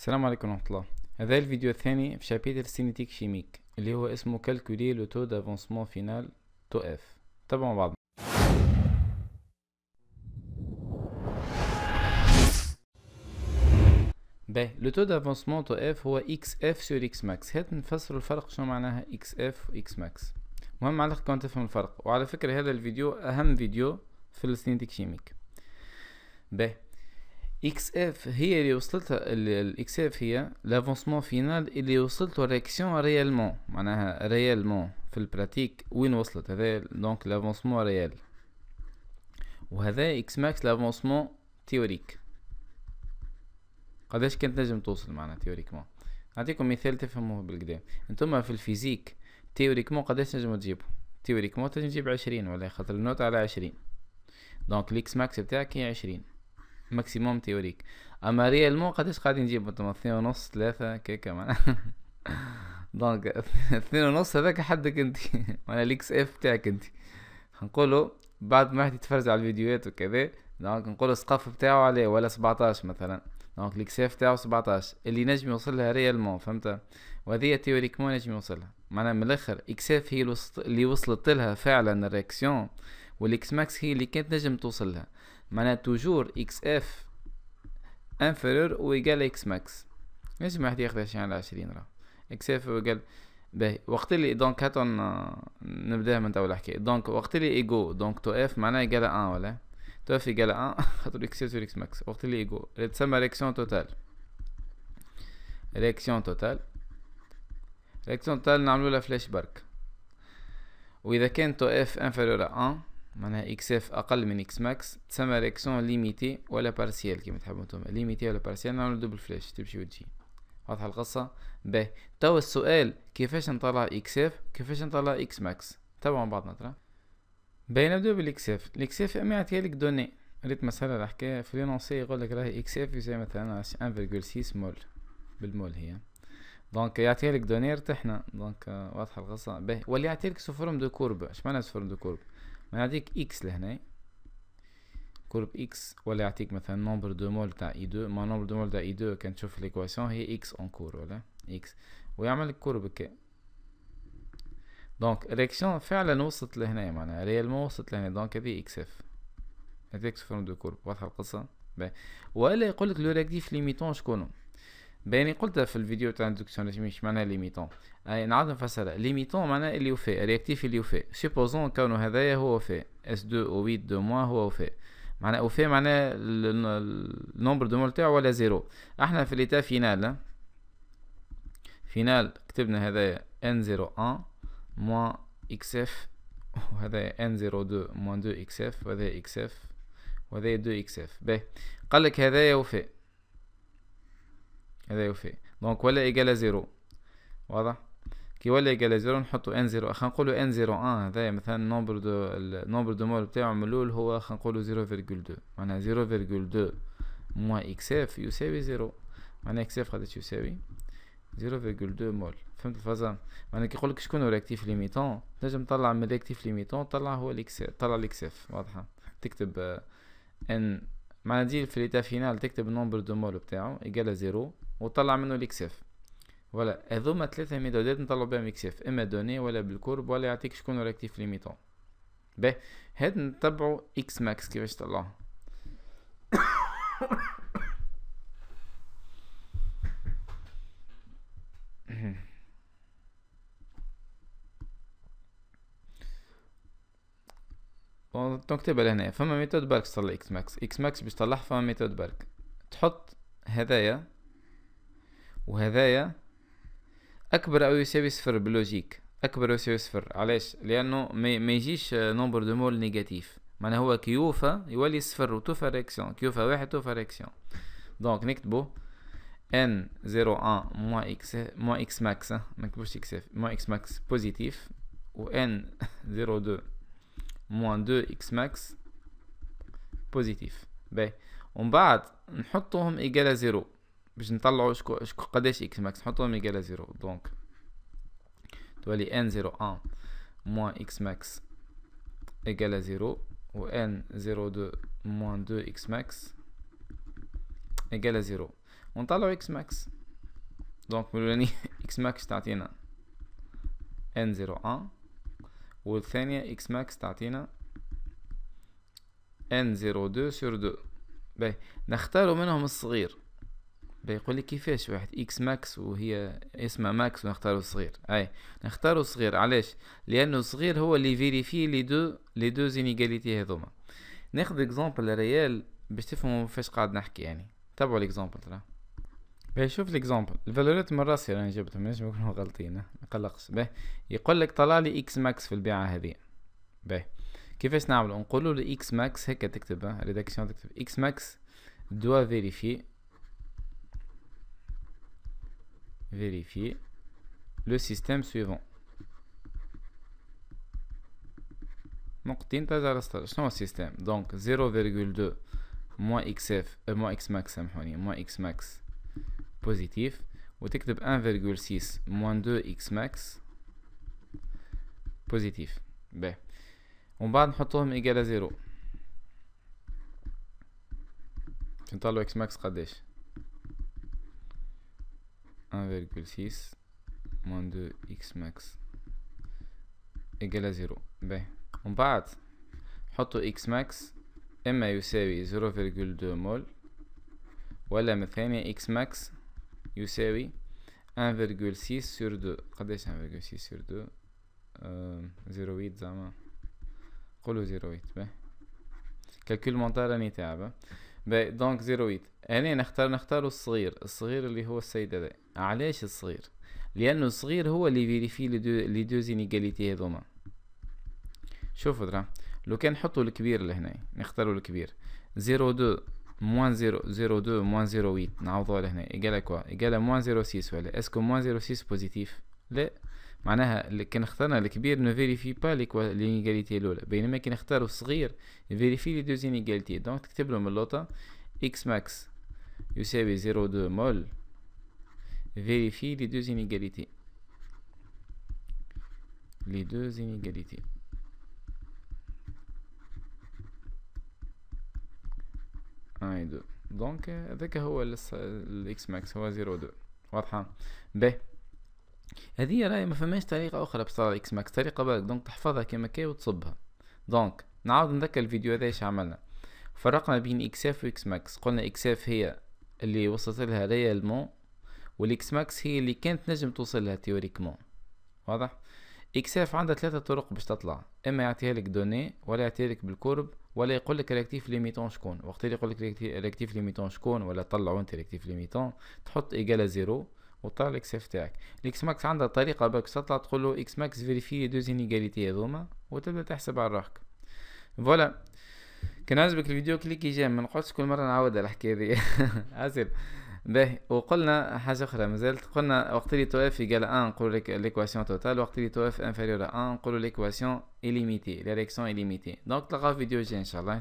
السلام عليكم ورحمة الله هذا الفيديو الثاني في شابيتر سينيتيك شيميك اللي هو اسمه كالكولي لو تو دافونسمون فينال تو اف تابعوا مع بعض باهي لو تو دافونسمون تو اف هو اكس اف سور اكس ماكس هات نفسروا الفرق شنو معناها اكس اف واكس ماكس مهم عليك كون تفهم الفرق وعلى فكرة هذا الفيديو اهم فيديو في السينيتيك شيميك باهي اكس اف هي اللي وصلتها الاكس اف هي لافونسمون فينال اللي وصلته الرياكسيون ريالمون معناها ريالمون في البراتيك وين وصلت هذا دونك لافونسمون ريال وهذا اكس ماكس لافونسمون تيوريك قداش كانت نجم توصل معنا تيوريكمون نعطيكم مثال تفهموه بالكدا انتم في الفيزيك تيوريكمون قداش نجم تجيبو تيوريكمون تنجم تجيب عشرين ولا خاطر النوت على عشرين دونك الاكس ماكس بتاعك هي عشرين ماكسيموم تيوريك اما ريال مو قداش قاعدين نجيب انتم اثنين ونص ثلاثة كيكا معناها دونك اثنين ونص هذاك حدك انت معناها الاكس اف تاعك انت نقولو بعد ما واحد يتفرج على الفيديوهات وكذا دونك نقولو السقف بتاعه عليه ولا 17 مثلا دونك الاكس اف تاعو 17 اللي نجم يوصلها ريالمون فهمت وهذه مو نجم يوصلها معناها من الاخر اكس اف هي اللي وصلت لها فعلا الرياكسيون والاكس ماكس هي اللي كانت نجم توصلها معناها توجور اكس اف انفيرور ايكال اكس ماكس ما واحد ياخذ عشرين على عشرين راه اكس اف ايكال باهي وقت اللي دونك هاتو نبداها من توا الحكايه دونك وقت اللي ايجو دونك تو اف معناها ايكال ان ولا تو اف ايكال ان خاطر اكس اف اكس ماكس وقت اللي ايجو تسمى ريكسيون توتال ريكسيون توتال ريكسيون توتال نعملولها فلاش برك واذا كان تو اف انفيرور ان معناها اكس اف اقل من اكس ماكس تسمى ريكسون ليميتي ولا بارسيال كيما تحبوا نتوما ليميتي ولا بارسيال نعملو دوبل فلاش تمشي وتجي واضحه القصه باهي توا السؤال كيفاش نطلع اكس اف كيفاش نطلع اكس ماكس تبعوا مع بعضنا ترى باهي نبداو بالاكس اف الاكس اف اما يعطيها لك دوني ريت مسألة الحكاية في لينونسي يقول لك راهي اكس اف يساوي مثلا 1.6 مول بالمول هي دونك يعطيها لك دوني ارتحنا دونك واضحة القصة باهي واللي يعطيها لك سو فورم دو كورب اش معنى سو فورم دو كورب يعطيك x لهنا كورب x ولا يعطيك مثلا نومبر دو مول تاع اي دو ما نومبر دو مول تاع اي دو تشوف ليكواسيون هي x اون كور ولا x ويعمل لك كورب كي دونك ريكسيون فعلا وصلت لهنا معناها ريالمون وصلت لهنا دونك هذه اكس اف هذيك فورم دو كورب واضحه القصه ولا يقول لك لو ريكتيف ليميتون شكون باني قلتها في الفيديو تاع اندكسيون مش معناها ليميتون اي نعاود نفسرها ليميتون معناها اللي وفي رياكتيف اللي وفي سيبوزون كونو هذايا هو وفي اس 2 او 8 دو موا هو وفي معناها وفي معناها النومبر دو مول تاعو ولا زيرو احنا في ليتا فينال فينال كتبنا هذايا ان 01 موا اكس اف وهذايا ان 02 موان 2 اكس اف وهذايا اكس اف وهذايا 2 اكس اف باهي قالك هذايا وفي هذا يوفي دونك ولا ايجال زيرو واضح كي ولا ايجال زيرو نحطو ان زيرو خلينا نقولو ان زيرو ان هذا مثلا نومبر دو النومبر دو مول بتاعو من الاول هو خلينا نقولو زيرو فيرجول دو معناها زيرو فيرجول دو موان اكس اف يساوي زيرو معناها اكس اف قداش يساوي زيرو فيرجول دو مول فهمت الفازا معناها كي يقولك شكون هو الاكتيف ليميتون تنجم تطلع من الاكتيف ليميتون طلع هو الاكس طلع الاكس اف واضحة تكتب ان معناها دي في ليتا فينال تكتب نومبر دو مول بتاعو ايجال زيرو وطلع منه الاكساف فوالا هذوما ثلاثة ميثودات نطلعو بهم اكساف اما دوني ولا بالكورب ولا يعطيك شكون راكتيف ليميتون باهي هاد نتبعو اكس ماكس كيفاش دونك تبع لهنا فما ميثود برك تطلع اكس ماكس اكس ماكس باش تطلع فما ميثود برك تحط هذايا وهذايا اكبر او يساوي صفر بلوجيك اكبر او يساوي صفر علاش لانه ما يجيش نمبر دو مول نيجاتيف معناها هو كيوفا يولي صفر وتوفى ريكسيون كيوفا واحد تو ريكسيون دونك نكتبو ان 01 moins اكس moins اكس ماكس ما نكتبوش اف moins اكس ماكس بوزيتيف و ان 02 moins 2 اكس ماكس بوزيتيف باهي ومن بعد نحطهم ايجال زيرو باش نطلعو شكو شكو قداش اكس ماكس نحطوهم يقال زيرو دونك تولي ان زيرو ان موان اكس ماكس يقال زيرو و ان زيرو دو موان دو اكس ماكس يقال زيرو ونطلعو اكس ماكس دونك ملولاني اكس ماكس تعطينا ان زيرو ان والثانية اكس ماكس تعطينا ان زيرو دو سور دو باهي نختارو منهم الصغير بيقول لي كيفاش واحد اكس ماكس وهي اسمها ماكس ونختاروا صغير اي نختاروا صغير علاش لانه صغير هو اللي فيريفي لي دو لي دو زينيغاليتي هذوما ناخذ اكزامبل ريال باش تفهموا فاش قاعد نحكي يعني تابعوا الاكزامبل ترى باهي شوف الاكزامبل الفالوريت من راسي راني جبتهم نجم يكونوا غلطين ما قلقش باهي يقول لك طلع لي اكس ماكس في البيعه هذه باهي كيفاش نعملو نقولوا له اكس ماكس هكا تكتب ريداكسيون تكتب اكس ماكس دوا فيريفي vérifier le système suivant. شنو système donc 0,2 moins xf x euh, moins xmax max moins hein, xmax positif Ou 1,6 moins 2 xmax positif on on va mettre ben, égal à 0 نطلعوا x xmax, radish 1,6 moins 2x max égale à 0 ben, on ومن بعد x max 0.2 mol Voilà. x max يساوي 1.6 sur 2 est-ce 1.6 sur 2 0.8 زعما calcul 0.8 calcul mental دونك زيرو ويت أنا نختار نختار الصغير الصغير اللي هو السيد هذا علاش الصغير لأنه الصغير هو اللي فيريفي لي دو زينيغاليتي هذوما شوفوا درا لو كان نحطوا الكبير لهنا نختاروا الكبير 02 موان دو موان 08 نعوضوها لهنا ايجال كوا ايجال موان 06 ولا اسكو موان 06 بوزيتيف لا معناها كان اختارنا الكبير نفيريفي با لينيغاليتي الاولى بينما كي نختارو الصغير نفيريفي لي دوز انيغاليتي دونك تكتب لهم اللوطة اكس ماكس يساوي زيرو دو مول فيريفي لي دوز انيغاليتي لي دوز انيغاليتي هاي دو دونك هذاك هو الاكس ماكس هو زيرو دو واضحة باهي هذه راهي ما فماش طريقه اخرى بصراحه اكس ماكس طريقه بالك دونك تحفظها كيما كي وتصبها دونك نعاود نذكر الفيديو هذا ايش عملنا فرقنا بين اكس اف واكس ماكس قلنا اكس اف هي اللي وصلت لها ريالمون والاكس ماكس هي اللي كانت نجم توصل لها تيوريكمون واضح اكس اف عندها ثلاثه طرق باش تطلع اما يعطيها لك دوني ولا يعطيها لك بالكرب ولا يقول لك ريكتيف ليميتون شكون وقت اللي يقول لك ريكتيف ليميتون شكون ولا طلعوا انت ريكتيف ليميتون تحط ايجالا زيرو وطلع الاكس اف تاعك الاكس ماكس عندها طريقه باك تطلع تقول له اكس ماكس فيريفي دو زينيغاليتي هذوما وتبدا تحسب على روحك فوالا كان عجبك الفيديو كليكي جيم ما نقعدش كل مره نعاود الحكايه دي عسل باهي وقلنا حاجه اخرى مازالت قلنا وقت اللي توف يقال 1 نقولوا لك ليكواسيون توتال وقت اللي توف انفيريور 1 نقولوا ليكواسيون ايليميتي ريكسيون ايليميتي دونك في فيديو جاي ان شاء الله